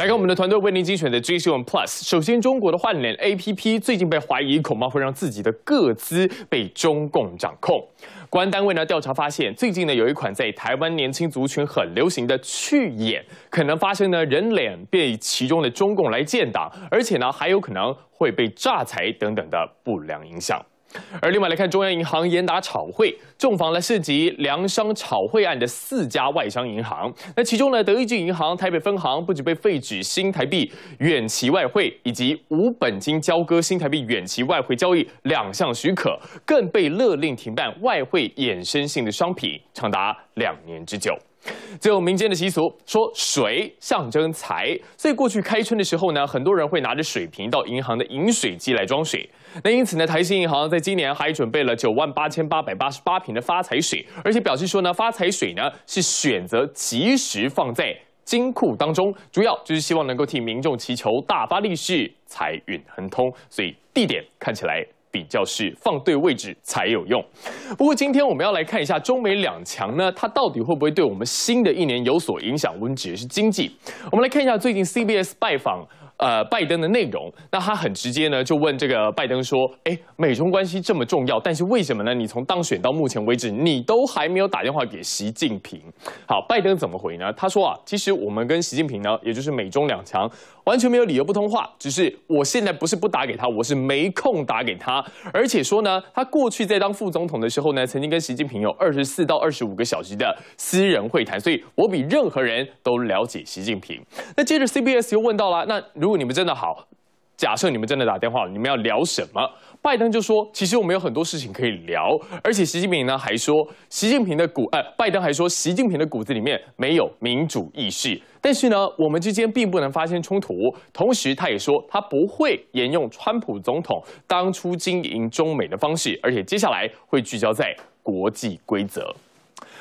来看我们的团队为您精选的 G7 Plus。首先，中国的换脸 A P P 最近被怀疑恐怕会让自己的个资被中共掌控。安单位呢调查发现，最近呢有一款在台湾年轻族群很流行的去眼，可能发生呢人脸被其中的中共来建档，而且呢还有可能会被诈财等等的不良影响。而另外来看，中央银行严打炒汇，重罚了涉及粮商炒汇案的四家外商银行。那其中呢，德意志银行台北分行不仅被废止新台币远期外汇以及无本金交割新台币远期外汇交易两项许可，更被勒令停办外汇衍生性的商品长达两年之久。就民间的习俗说，水象征财，所以过去开春的时候呢，很多人会拿着水瓶到银行的饮水机来装水。那因此呢，台新银行在今年还准备了九万八千八百八十八瓶的发财水，而且表示说呢，发财水呢是选择及时放在金库当中，主要就是希望能够替民众祈求大发利市、财运亨通。所以地点看起来。比较是放对位置才有用，不过今天我们要来看一下中美两强呢，它到底会不会对我们新的一年有所影响？温指是经济，我们来看一下最近 CBS 拜访。呃，拜登的内容，那他很直接呢，就问这个拜登说：“哎，美中关系这么重要，但是为什么呢？你从当选到目前为止，你都还没有打电话给习近平。”好，拜登怎么回呢？他说啊，其实我们跟习近平呢，也就是美中两强，完全没有理由不通话，只是我现在不是不打给他，我是没空打给他。而且说呢，他过去在当副总统的时候呢，曾经跟习近平有二十四到二十五个小时的私人会谈，所以我比任何人都了解习近平。那接着 CBS 又问到了，那如如果你们真的好，假设你们真的打电话，你们要聊什么？拜登就说：“其实我们有很多事情可以聊。”而且习近平呢还说：“习近平的骨……呃，拜登还说习近平的骨子里面没有民主意识。”但是呢，我们之间并不能发生冲突。同时，他也说他不会沿用川普总统当初经营中美的方式，而且接下来会聚焦在国际规则。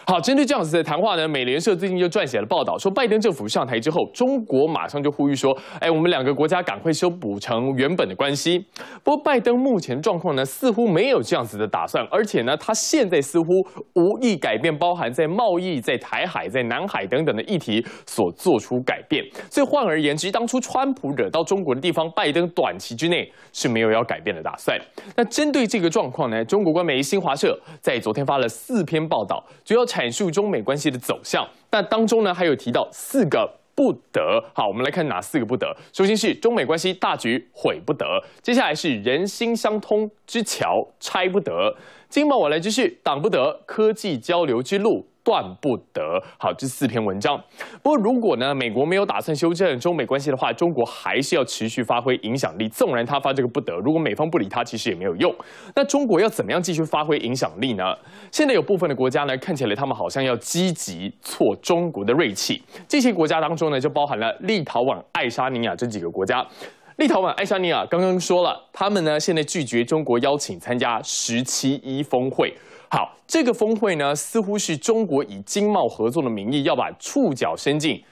好，针对这样子的谈话呢，美联社最近就撰写了报道，说拜登政府上台之后，中国马上就呼吁说，哎，我们两个国家赶快修补成原本的关系。不过，拜登目前状况呢，似乎没有这样子的打算，而且呢，他现在似乎无意改变包含在贸易、在台海、在南海等等的议题所做出改变。所以换而言之，当初川普惹到中国的地方，拜登短期之内是没有要改变的打算。那针对这个状况呢，中国官媒新华社在昨天发了四篇报道，主要产。阐述中美关系的走向，那当中呢还有提到四个不得。好，我们来看哪四个不得。首先是中美关系大局毁不得，接下来是人心相通之桥拆不得，经贸往来之序挡不得，科技交流之路。断不得好，这四篇文章。不过，如果呢，美国没有打算修正中美关系的话，中国还是要持续发挥影响力。纵然他发这个不得，如果美方不理他，其实也没有用。那中国要怎么样继续发挥影响力呢？现在有部分的国家呢，看起来他们好像要积极挫中国的锐气。这些国家当中呢，就包含了立陶宛、爱沙尼亚这几个国家。立陶宛、爱沙尼亚刚刚说了，他们呢现在拒绝中国邀请参加十七一峰会。好，这个峰会呢，似乎是中国以经贸合作的名义，要把触角伸进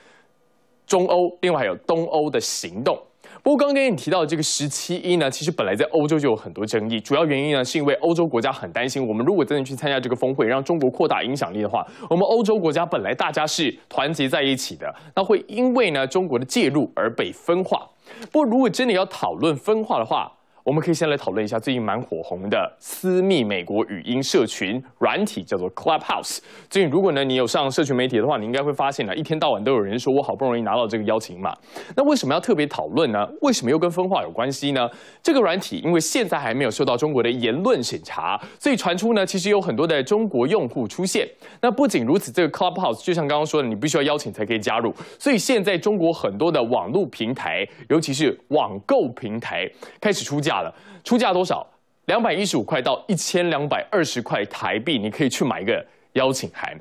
中欧，另外还有东欧的行动。不过，刚刚跟你提到这个十七亿呢，其实本来在欧洲就有很多争议，主要原因呢，是因为欧洲国家很担心，我们如果真的去参加这个峰会，让中国扩大影响力的话，我们欧洲国家本来大家是团结在一起的，那会因为呢中国的介入而被分化。不过，如果真的要讨论分化的话，我们可以先来讨论一下最近蛮火红的私密美国语音社群软体，叫做 Clubhouse。最近，如果呢你有上社群媒体的话，你应该会发现呢一天到晚都有人说我好不容易拿到这个邀请码。那为什么要特别讨论呢？为什么又跟分化有关系呢？这个软体因为现在还没有受到中国的言论审查，所以传出呢其实有很多的中国用户出现。那不仅如此，这个 Clubhouse 就像刚刚说的，你必须要邀请才可以加入。所以现在中国很多的网络平台，尤其是网购平台开始出价。了，出价多少？两百一十五块到一千两百二十块台币，你可以去买一个邀请函。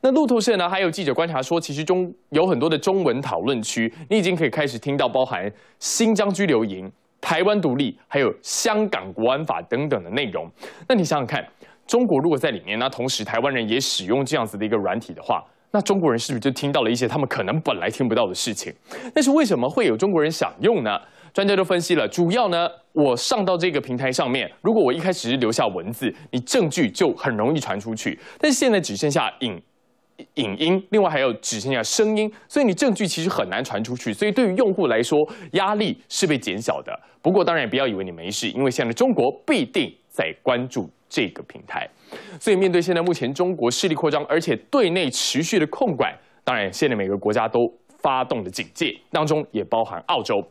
那路透社呢？还有记者观察说，其实中有很多的中文讨论区，你已经可以开始听到包含新疆拘留营、台湾独立，还有香港国安法等等的内容。那你想想看，中国如果在里面，那同时台湾人也使用这样子的一个软体的话，那中国人是不是就听到了一些他们可能本来听不到的事情？但是为什么会有中国人想用呢？专家都分析了，主要呢，我上到这个平台上面，如果我一开始留下文字，你证据就很容易传出去。但现在只剩下影、影音，另外还有只剩下声音，所以你证据其实很难传出去。所以对于用户来说，压力是被减小的。不过当然，也不要以为你没事，因为现在中国必定在关注这个平台。所以面对现在目前中国势力扩张，而且对内持续的控管，当然现在每个国家都。发动的警戒当中也包含澳洲。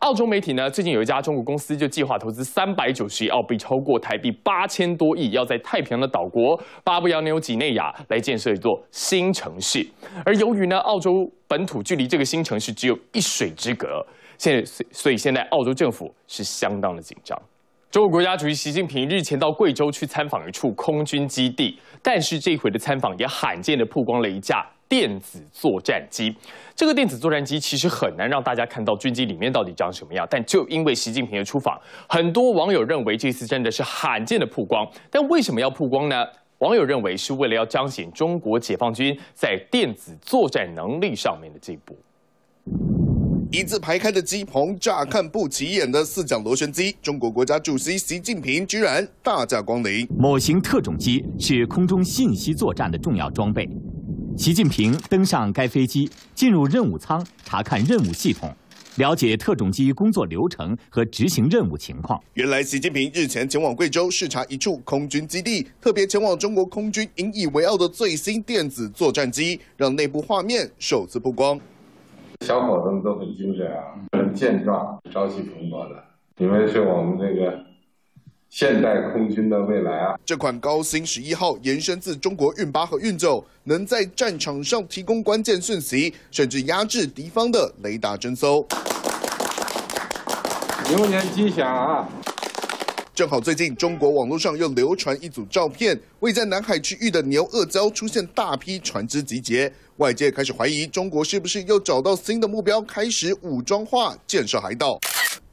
澳洲媒体呢，最近有一家中国公司就计划投资三百九十亿澳币，超过台币八千多亿，要在太平洋的岛国巴布亚纽几内亚来建设一座新城市。而由于呢，澳洲本土距离这个新城市只有一水之隔，现所以现在澳洲政府是相当的紧张。中国国家主席习近平日前到贵州去参访一处空军基地，但是这回的参访也罕见的曝光了一架。电子作战机，这个电子作战机其实很难让大家看到军机里面到底长什么样。但就因为习近平的出访，很多网友认为这次真的是罕见的曝光。但为什么要曝光呢？网友认为是为了要彰显中国解放军在电子作战能力上面的进步。一字排开的机棚，乍看不起眼的四桨螺旋机，中国国家主席习近平居然大驾光临。某型特种机是空中信息作战的重要装备。习近平登上该飞机，进入任务舱查看任务系统，了解特种机工作流程和执行任务情况。原来，习近平日前前往贵州视察一处空军基地，特别前往中国空军引以为傲的最新电子作战机，让内部画面首次曝光。小伙子们都很精神啊，很健壮，朝气蓬勃的。你们是我们这个。现代空军的未来啊！这款高新十一号延伸自中国运八和运九，能在战场上提供关键讯息，甚至压制敌方的雷达侦搜。牛年吉祥啊！正好最近中国网络上又流传一组照片，为在南海区域的牛鄂礁出现大批船只集结，外界开始怀疑中国是不是又找到新的目标，开始武装化建设海岛。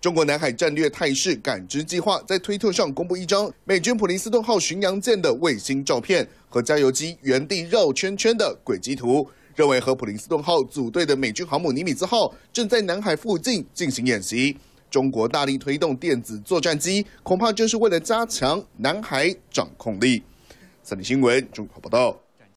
中国南海战略态势感知计划在推特上公布一张美军普林斯顿号巡洋舰的卫星照片和加油机原地绕圈圈的轨迹图，认为和普林斯顿号组队的美军航母尼米兹号正在南海附近进行演习。中国大力推动电子作战机，恐怕就是为了加强南海掌控力。三立新闻，中凯报道。